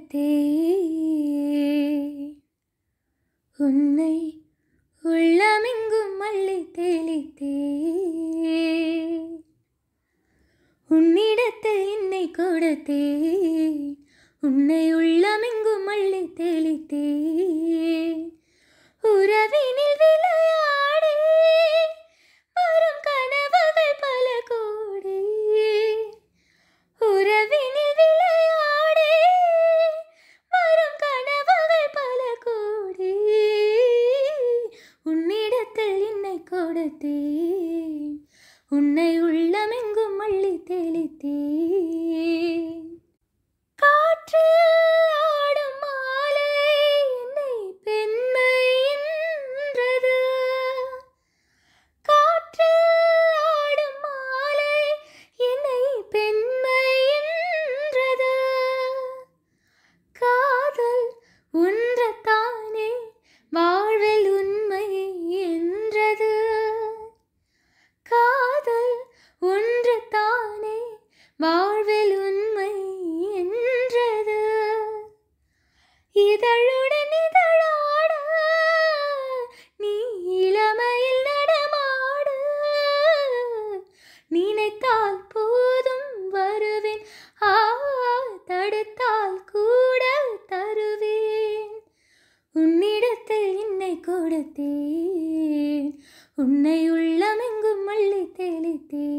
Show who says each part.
Speaker 1: உள்ளத்தே உன்னை உள்ளமெங்கும் மல்லி தெளித்தே உன்னிடத்தில் என்னை கொடுத்தே உன்னை உள்ளமெங்கும் மல்லி தெளித்தே கொடுத்தே உன்னை உள்ளமெங்கும் அள்ளி தெளித்தே இதழுடன் இதழாட நீ இளமையில் நடமாடு நினைத்தால் போதும் வருவேன் ஆ தடுத்தால் கூட தருவேன் உன்னிடத்தில் என்னை கொடுத்தேன் உன்னை உள்ளமெங்கும் மல்லி தெளித்தேன்